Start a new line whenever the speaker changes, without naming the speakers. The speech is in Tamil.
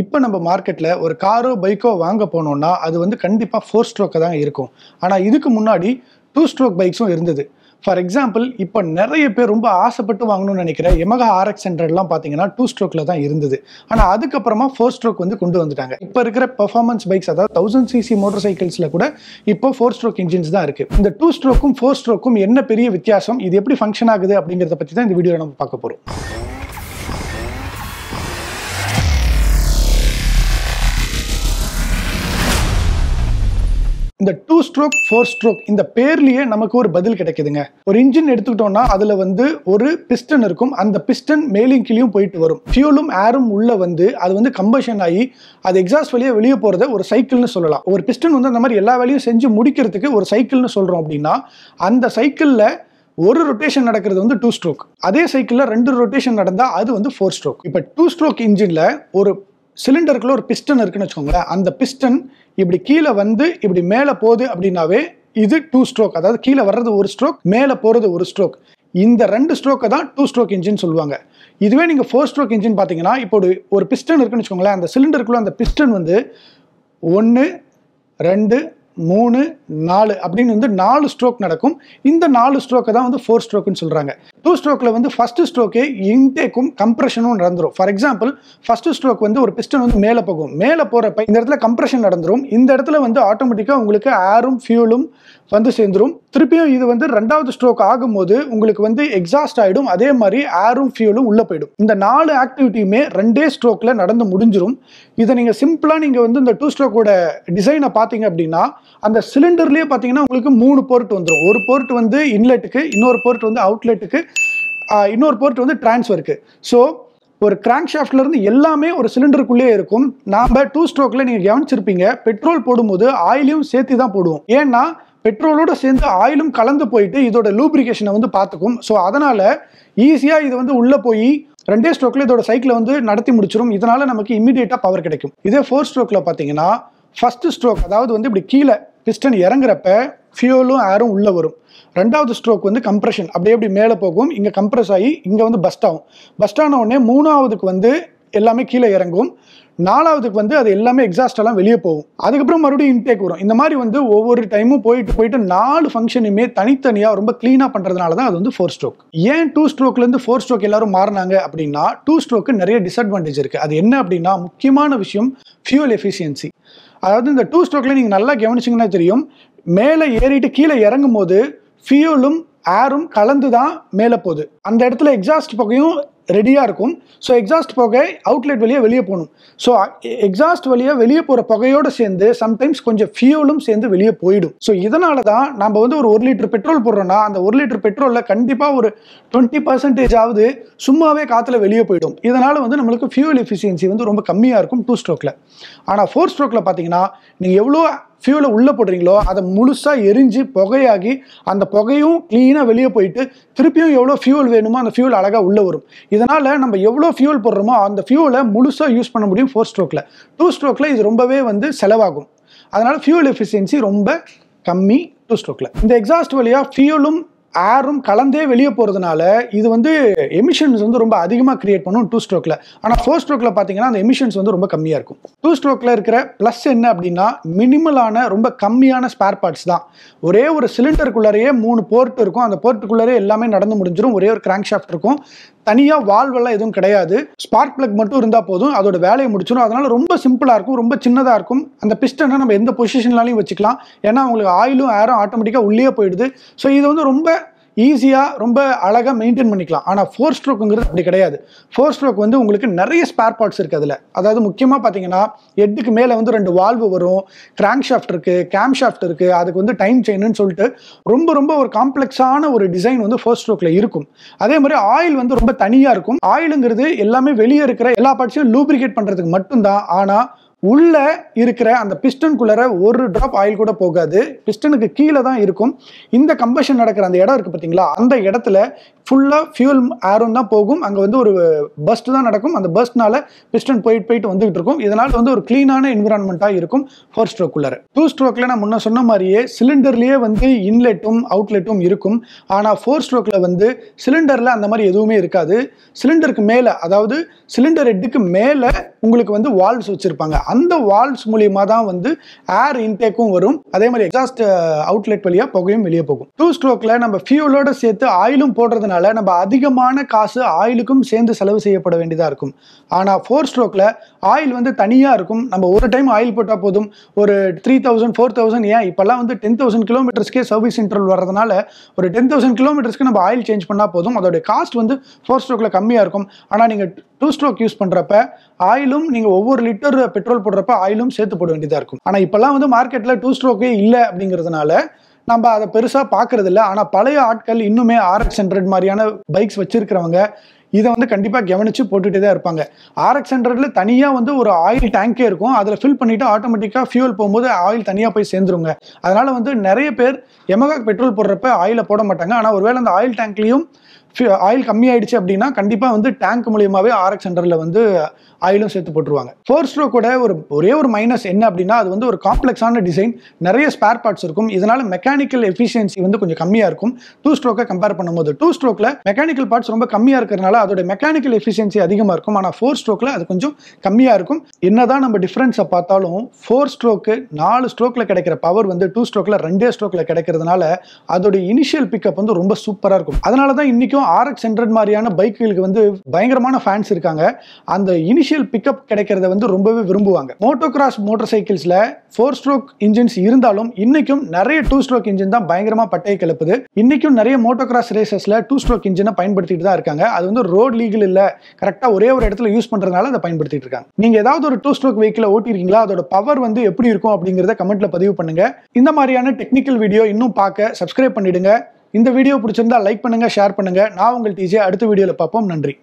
இப்போ நம்ம மார்க்கெட்டில் ஒரு காரோ பைக்கோ வாங்க போனோம்னா அது வந்து கண்டிப்பாக ஃபோர் ஸ்ட்ரோக்காக தான் இருக்கும் ஆனால் இதுக்கு முன்னாடி டூ ஸ்ட்ரோக் பைக்ஸும் இருந்தது ஃபார் எக்ஸாம்பிள் இப்போ நிறைய பேர் ரொம்ப ஆசைப்பட்டு வாங்கணும்னு நினைக்கிற எமகா ஆர்எக்ஸ் ஹண்ட்ரட்லாம் பார்த்தீங்கன்னா டூ ஸ்ட்ரோக்கில் தான் இருந்தது ஆனால் அதுக்கப்புறமா ஃபோர் ஸ்ட்ரோக் வந்து கொண்டு வந்துட்டாங்க இப்போ இருக்கிற பர்ஃபார்மன்ஸ் பைக்ஸ் அதாவது தௌசண்ட் சிசி மோட்டர் சைக்கிள்ஸில் கூட இப்போ ஃபோர் ஸ்ட்ரோக் இன்ஜின்ஸ் தான் இருக்குது இந்த டூ ஸ்ட்ரோக்கும் ஃபோர் ஸ்ட்ரோக்கும் என்ன பெரிய வித்தியாசம் இது எப்படி ஃபங்க்ஷன் ஆகுது அப்படிங்கிறத பற்றி தான் இந்த வீடியோ நம்ம பார்க்க போகிறோம் இந்த டூ ஸ்ட்ரோக் ஃபோர் ஸ்ட்ரோக் இந்த பேர்லயே நமக்கு ஒரு பதில் கிடைக்குதுங்க ஒரு இன்ஜின் எடுத்துக்கிட்டோம்னா அதுல வந்து ஒரு பிஸ்டன் இருக்கும் அந்த பிஸ்டன் மேலும் கீழே போயிட்டு வரும் ஃபியூலும் ஏரும் உள்ள வந்து அது வந்து கம்பஷன் ஆகி அது எக்ஸாஸ்ட் வழியாக வெளியே போறத ஒரு சைக்கிள்னு சொல்லலாம் ஒரு பிஸ்டன் வந்து அந்த மாதிரி எல்லா வேலையும் செஞ்சு முடிக்கிறதுக்கு ஒரு சைக்கிள்னு சொல்றோம் அப்படின்னா அந்த சைக்கிளில் ஒரு ரொட்டேஷன் நடக்கிறது வந்து டூ ஸ்ட்ரோக் அதே சைக்கிளில் ரெண்டு ரொட்டேஷன் நடந்தால் அது வந்து ஃபோர் ஸ்ட்ரோக் இப்போ டூ ஸ்ட்ரோக் இன்ஜினில் ஒரு சிலிண்டருக்குள்ள ஒரு பிஸ்டன் இருக்குன்னு வச்சுக்கோங்களேன் அந்த பிஸ்டன் இப்படி கீழே வந்து இப்படி மேலே போகுது அப்படின்னாவே இது டூ ஸ்ட்ரோக் அதாவது கீழே வர்றது ஒரு ஸ்ட்ரோக் மேலே போகிறது ஒரு ஸ்ட்ரோக் இந்த ரெண்டு ஸ்ட்ரோக்கை தான் டூ ஸ்ட்ரோக் இன்ஜின் சொல்லுவாங்க இதுவே நீங்கள் ஃபோர் ஸ்ட்ரோக் இன்ஜின் பார்த்தீங்கன்னா இப்போ ஒரு பிஸ்டன் இருக்குன்னு வச்சுக்கோங்களேன் அந்த சிலிண்டருக்குள்ளே அந்த பிஸ்டன் வந்து ஒன்று ரெண்டு மூணு நாலு அப்படின்னு வந்து நாலு ஸ்ட்ரோக் நடக்கும் இந்த நாலு ஸ்ட்ரோக்கை தான் வந்து ஃபோர் ஸ்ட்ரோக்குன்னு சொல்கிறாங்க டூ ஸ்ட்ரோக்கில் வந்து ஃபஸ்ட்டு ஸ்ட்ரோக்கே இன்டேக்கும் கம்ப்ரெஷனும் நடந்துடும் ஃபார் எக்ஸாம்பிள் ஃபஸ்ட்டு ஸ்ட்ரோக் வந்து ஒரு பிஸ்டன் வந்து மேலே போகும் மேலே போகிறப்ப இந்த இடத்துல கம்ப்ரெஷன் நடந்துடும் இந்த இடத்துல வந்து ஆட்டோமேட்டிக்காக உங்களுக்கு ஏரும் ஃபியூலும் வந்து சேர்ந்துடும் திருப்பியும் இது வந்து ரெண்டாவது ஸ்ட்ரோக் ஆகும்போது உங்களுக்கு வந்து எக்ஸாஸ்ட் ஆகிடும் அதே மாதிரி ஏரும் ஃபியூலும் உள்ளே போயிடும் இந்த நாலு ஆக்டிவிட்டியுமே ரெண்டே ஸ்ட்ரோக்கில் நடந்து முடிஞ்சிடும் இதை நீங்கள் சிம்பிளாக நீங்கள் வந்து இந்த டூ ஸ்ட்ரோக்கோட டிசைனை பார்த்தீங்க அப்படின்னா அந்த சிலிண்டர்லேயே பார்த்தீங்கன்னா உங்களுக்கு மூணு போர்ட் வந்துடும் ஒரு போர்ட் வந்து இன்லெட்டுக்கு இன்னொரு போர்ட் வந்து அவுட்லெட்டுக்கு இன்னொரு போர்ட் வந்து டிரான்ஸ்ஃபருக்கு ஸோ ஒரு கிராங்க் ஷாஃப்ட்லேருந்து எல்லாமே ஒரு சிலிண்டருக்குள்ளேயே இருக்கும் நாம் டூ ஸ்ட்ரோக்கில் நீங்கள் கவனிச்சிருப்பீங்க பெட்ரோல் போடும்போது ஆயிலையும் சேர்த்து தான் போடுவோம் ஏன்னா பெட்ரோலோடு சேர்ந்து ஆயிலும் கலந்து போயிட்டு இதோட லூப்ரிகேஷனை வந்து பார்த்துக்கும் ஸோ அதனால் ஈஸியாக இது வந்து உள்ளே போய் ரெண்டே ஸ்ட்ரோக்கில் இதோட சைக்கிளை வந்து நடத்தி முடிச்சிடும் இதனால் நமக்கு இம்மிடியேட்டாக பவர் கிடைக்கும் இதே ஃபோர் ஸ்ட்ரோக்கில் பார்த்தீங்கன்னா ஃபஸ்ட்டு ஸ்ட்ரோக் அதாவது வந்து இப்படி கீழே பிஸ்டன் இறங்குறப்ப ஃபியூலும் ஏரும் உள்ளே வரும் ரெண்டாவது ஸ்ட்ரோக் வந்து கம்ப்ரெஷன் அப்படியே அப்படி மேலே போகும் இங்கே கம்ப்ரெஸ் ஆகி இங்கே வந்து பஸ்ட் ஆகும் பஸ்ட் ஆன உடனே மூணாவதுக்கு வந்து எல்லாமே கீழே இறங்கும் நாலாவதுக்கு வந்து அது எல்லாமே எக்ஸாஸ்டெல்லாம் வெளியே போகும் அதுக்கப்புறம் மறுபடியும் இன்டேக் வரும் இந்த மாதிரி வந்து ஒவ்வொரு டைமும் போயிட்டு போயிட்டு நாலு ஃபங்க்ஷனுமே தனித்தனியாக ரொம்ப க்ளீனாக பண்ணுறதுனால தான் அது வந்து ஃபோர் ஸ்ட்ரோக் ஏன் டூ ஸ்ட்ரோக்லேருந்து ஃபோர் ஸ்ட்ரோக் எல்லாரும் மாறினாங்க அப்படின்னா டூ ஸ்ட்ரோக்கு நிறைய டிஸ்அட்வான்டேஜ் இருக்குது அது என்ன அப்படின்னா முக்கியமான விஷயம் ஃபியூல் எஃபிஷியன்சி அதாவது இந்த டூ ஸ்ட்ரோக்கில் நீங்கள் நல்லா கவனிச்சிங்கன்னா தெரியும் மேலே ஏறிட்டு கீழே இறங்கும் போது ஃபியூலும் ஏரும் கலந்து தான் மேலே போகுது அந்த இடத்துல எக்ஸாஸ்ட் பக்கையும் ரெடியாக இருக்கும் ஸோ எக்ஸாஸ்ட் புகை அவுட்லெட் வழியாக வெளியே போகணும் ஸோ எக்ஸாஸ்ட் வழியாக வெளியே போகிற புகையோடு சேர்ந்து சம்டைம்ஸ் கொஞ்சம் ஃபியூலும் சேர்ந்து வெளியே போயிடும் ஸோ இதனால தான் நம்ம வந்து ஒரு ஒரு லிட்டர் பெட்ரோல் போடுறோம்னா அந்த ஒரு லிட்டர் பெட்ரோலில் கண்டிப்பாக ஒரு டுவெண்ட்டி பர்சன்டேஜ் ஆகுது சும்மாவே காற்றுல வெளியே போயிடும் இதனால் வந்து நம்மளுக்கு ஃபியூல் எஃபிஷியன்சி வந்து ரொம்ப கம்மியாக இருக்கும் டூ ஸ்ட்ரோக்கில் ஆனால் ஃபோர் ஸ்ட்ரோக்கில் பார்த்தீங்கன்னா நீங்கள் எவ்வளோ ஃபியூலை உள்ளே போடுறீங்களோ அதை முழுசாக எரிஞ்சு புகையாகி அந்த புகையும் க்ளீனாக வெளியே போயிட்டு திருப்பியும் எவ்வளோ ஃபியூல் வேணுமோ அந்த ஃபியூல் அழகாக உள்ளே வரும் இதனால் நம்ம எவ்வளோ ஃபியூல் போடுறோமோ அந்த ஃபியூலை முழுசாக யூஸ் பண்ண முடியும் ஃபோர் ஸ்ட்ரோக்கில் டூ ஸ்ட்ரோக்கில் இது ரொம்பவே வந்து செலவாகும் அதனால் ஃபியூல் எஃபிஷியன்சி ரொம்ப கம்மி டூ ஸ்ட்ரோக்கில் இந்த எக்ஸாஸ்ட் வழியாக ஃபியூலும் ஏரும் கலந்தே வெளியே போகிறதுனால இது வந்து எமிஷன்ஸ் வந்து ரொம்ப அதிகமாக கிரியேட் பண்ணும் டூ ஸ்ட்ரோக்கில் ஆனால் ஃபோர் ஸ்ட்ரோக்கில் பார்த்தீங்கன்னா அந்த எமிஷன்ஸ் வந்து ரொம்ப கம்மியாக இருக்கும் டூ ஸ்ட்ரோக்கில் இருக்கிற ப்ளஸ் என்ன அப்படின்னா மினிமலான ரொம்ப கம்மியான ஸ்பேர் பார்ட்ஸ் தான் ஒரே ஒரு சிலிண்டருக்குள்ளேயே மூணு போர்ட் இருக்கும் அந்த போர்ட்டுக்குள்ளேயே எல்லாமே நடந்து முடிஞ்சிடும் ஒரே ஒரு கிராங்க் ஷாஃப்ட் இருக்கும் தனியாக வால்வெல்லாம் எதுவும் கிடையாது ஸ்பார்க் பிளக் மட்டும் இருந்தால் போதும் அதோட வேலையை முடிச்சிடும் அதனால் ரொம்ப சிம்பிளாக இருக்கும் ரொம்ப சின்னதாக இருக்கும் அந்த பிஸ்டனை நம்ம எந்த பொசிஷன்லாலையும் வச்சுக்கலாம் ஏன்னா உங்களுக்கு ஆயிலும் ஏரும் ஆட்டோமேட்டிக்காக உள்ளே போயிடுது ஸோ இது வந்து ரொம்ப ஈஸியாக ரொம்ப அழகாக மெயின்டைன் பண்ணிக்கலாம் ஆனால் ஃபோர் ஸ்ட்ரோக்குங்கிறது அப்படி கிடையாது ஃபோர் ஸ்ட்ரோக் வந்து உங்களுக்கு நிறைய ஸ்பேர் பார்ட்ஸ் இருக்குது அதில் அதாவது முக்கியமாக பார்த்தீங்கன்னா எட்டுக்கு மேலே வந்து ரெண்டு வால்வு வரும் கிராங்க் ஷாஃப்ட் இருக்குது கேம் ஷாஃப்ட் இருக்குது அதுக்கு வந்து டைம் செயின்னு சொல்லிட்டு ரொம்ப ரொம்ப ஒரு காம்ப்ளெக்ஸான ஒரு டிசைன் வந்து ஃபோர் ஸ்ட்ரோக்கில் இருக்கும் அதே மாதிரி ஆயில் வந்து ரொம்ப தனியாக இருக்கும் ஆயிலுங்கிறது எல்லாமே வெளியே இருக்கிற எல்லா பார்ட்ஸையும் லூப்ரிகேட் பண்ணுறதுக்கு மட்டும்தான் ஆனால் உள்ளே இருக்கிற அந்த பிஸ்டனுக்குள்ளே ஒரு ட்ராப் ஆயில் கூட போகாது பிஸ்டனுக்கு கீழே தான் இருக்கும் இந்த கம்பஷன் நடக்கிற அந்த இடம் இருக்குது பார்த்தீங்களா அந்த இடத்துல ஃபுல்லாக ஃபியூல் ஏரும் தான் போகும் அங்கே வந்து ஒரு பஸ்ட் தான் நடக்கும் அந்த பஸ்ட்னால பிஸ்டன் போயிட்டு போயிட்டு வந்துகிட்டு இருக்கும் இதனால் வந்து ஒரு க்ளீனான என்விரான்மெண்ட்டாக இருக்கும் ஃபோர் ஸ்ட்ரோக்குள்ளே டூ ஸ்ட்ரோக்கில் நான் முன்ன சொன்ன மாதிரியே சிலிண்டர்லேயே வந்து இன்லெட்டும் அவுட்லெட்டும் இருக்கும் ஆனால் ஃபோர் ஸ்ட்ரோக்கில் வந்து சிலிண்டரில் அந்த மாதிரி எதுவுமே இருக்காது சிலிண்டருக்கு மேலே அதாவது சிலிண்டர் ஹெட்டுக்கு மேலே உங்களுக்கு வந்து வால்வ்ஸ் வச்சுருப்பாங்க அந்த வால்ஸ் மூலியமா தான் வந்து ஏர் இன்டேக்கும் வரும் அதே மாதிரி எக்ஸாஸ்ட் அவுட்லெட் வழியாக புகையும் வெளியே போகும் டூ ஸ்ட்ரோக்கில் நம்ம ஃபியூலோட சேர்த்து ஆயிலும் போடுறதுனால நம்ம அதிகமான காசு ஆயிலுக்கும் சேர்ந்து செலவு செய்யப்பட வேண்டியதாக இருக்கும் ஆனால் ஃபோர் ஸ்ட்ரோக்கில் ஆயில் வந்து தனியாக இருக்கும் நம்ம ஒரு டைம் ஆயில் போட்டால் போதும் ஒரு த்ரீ தௌசண்ட் ஃபோர் தௌசண்ட் ஏன் இப்பெல்லாம் வந்து டென் தௌசண்ட் கிலோமீட்டர்ஸ்க்கே சர்வீஸ் இன்டர்வல் வர்றதுனால ஒரு டென் தௌசண்ட் கிலோமீட்டர்ஸ்க்கு நம்ம ஆயில் சேஞ்ச் பண்ணால் போதும் அதோட காஸ்ட் வந்து ஃபோர் ஸ்ட்ரோக்கில் கம்மியாக இருக்கும் ஆனால் நீங்கள் டூ ஸ்ட்ரோக் யூஸ் பண்ணுறப்ப ஆயிலும் நீங்கள் ஒவ்வொரு லிட்டர் பெட்ரோல் போடுறப்ப ஆயிலும் சேர்த்து போட வேண்டியதாக இருக்கும் ஆனால் இப்போல்லாம் வந்து மார்க்கெட்டில் டூ ஸ்ட்ரோக்கே இல்லை அப்படிங்கிறதுனால நம்ம அதை பெருசாக பார்க்கறது இல்லை ஆனால் பழைய ஆட்கள் இன்னுமே ஆர்எக்ஸ் ஹண்ட்ரட் மாதிரியான பைக்ஸ் வச்சிருக்கிறவங்க இதை வந்து கண்டிப்பாக கவனித்து போட்டுகிட்டே தான் இருப்பாங்க ஆர்எக்ஸ் ஹண்ட்ரடில் தனியாக வந்து ஒரு ஆயில் டேங்கே இருக்கும் அதில் ஃபில் பண்ணிவிட்டு ஆட்டோமேட்டிக்காக ஃபியூல் போகும்போது ஆயில் தனியாக போய் சேர்ந்துருங்க அதனால் வந்து நிறைய பேர் எமகாக் பெட்ரோல் போடுறப்ப ஆயிலை போட மாட்டாங்க ஆனால் ஒருவேளை அந்த ஆயில் டேங்க்லேயும் ஆயில் கம்மியாயிடுச்சு அப்படின்னா கண்டிப்பாக வந்து டேங்க் மூலியமாகவே ஆர்எக்ஸ் ஹண்ட்ரடில் வந்து ஆயிலும் சேர்த்து போட்டுருவாங்க ஃபோர் ஸ்ட்ரோக்கோட ஒரு ஒரே ஒரு மைனஸ் என்ன அப்படின்னா அது வந்து ஒரு காம்ப்ளெக்ஸான டிசைன் நிறைய ஸ்பேர் பார்ட்ஸ் இருக்கும் இதனால் மெக்கானிக்கல் எஃபிஷியன்சி வந்து கொஞ்சம் கம்மியாக இருக்கும் டூ ஸ்ட்ரோக்கை கம்பேர் பண்ணும்போது டூ ஸ்ட்ரோக்கில் மெக்கானிக்கல் பார்ட்ஸ் ரொம்ப கம்மியாக இருக்கிறதுனால அதோட மெக்கானிக்கல் எஃபிஷியன்சி அதிகமாக இருக்கும் ஆனால் ஃபோர் ஸ்ட்ரோக்கில் அது கொஞ்சம் கம்மியாக இருக்கும் என்னதான் நம்ம டிஃப்ரென்ஸை பார்த்தாலும் ஃபோர் ஸ்ட்ரோக்கு நாலு ஸ்ட்ரோக்கில் கிடைக்கிற பவர் வந்து டூ ஸ்ட்ரோக்கில் ரெண்டே ஸ்ட்ரோக்கில் கிடைக்கிறதுனால அதோட இனிஷியல் பிக்கப் வந்து ரொம்ப சூப்பராக இருக்கும் அதனால தான் இன்றைக்கும் ஆர்எக்ஸ் ஹண்ட்ரட் மாதிரியான பைக்குகளுக்கு வந்து பயங்கரமான ஃபேன்ஸ் இருக்காங்க அந்த இனிஷியல் பிக்கப் கிடைக்கிறத வந்து ரொம்பவே விரும்புவாங்க மோட்டோ கிராஸ் மோட்டர் சைக்கிள்ஸில் ஃபோர் ஸ்ட்ரோக் இன்ஜின்ஸ் இருந்தாலும் இன்றைக்கும் நிறைய டூ ஸ்ட்ரோக் இன்ஜின் தான் பயங்கரமாக பட்டையை கிளப்புது இன்றைக்கும் நிறைய மோட்டோ கிராஸ் ரேசஸில் டூ ஸ்ட்ரோக் இன்ஜினை பயன்படுத்திட்டு தான் இருக்காங்க அது வந்து ரோடு லீகல் இல்லை கரெக்டாக ஒரே ஒரு இடத்துல யூஸ் பண்ணுறதுனால அதை பயன்படுத்திட்டு இருக்காங்க நீங்கள் ஏதாவது ஒரு டூ ஸ்ட்ரோக் வெஹிக்கிளை ஓட்டிருக்கீங்களா அதோட பவர் வந்து எப்படி இருக்கும் அப்படிங்கிறத கமெண்ட்ல பதிவு பண்ணுங்க இந்த மாதிரியான டெக்னிக்கல் வீடியோ இன்னும் பார்க்க சப்ஸ்கிரைப் பண்ணிடுங்க இந்த வீடியோ பிடிச்சிருந்தா லைக் பண்ணுங்க ஷேர் பண்ணுங்க நான் உங்கள் டிஜே அடுத்த வீடியோவில் பார்ப்போம் நன்றி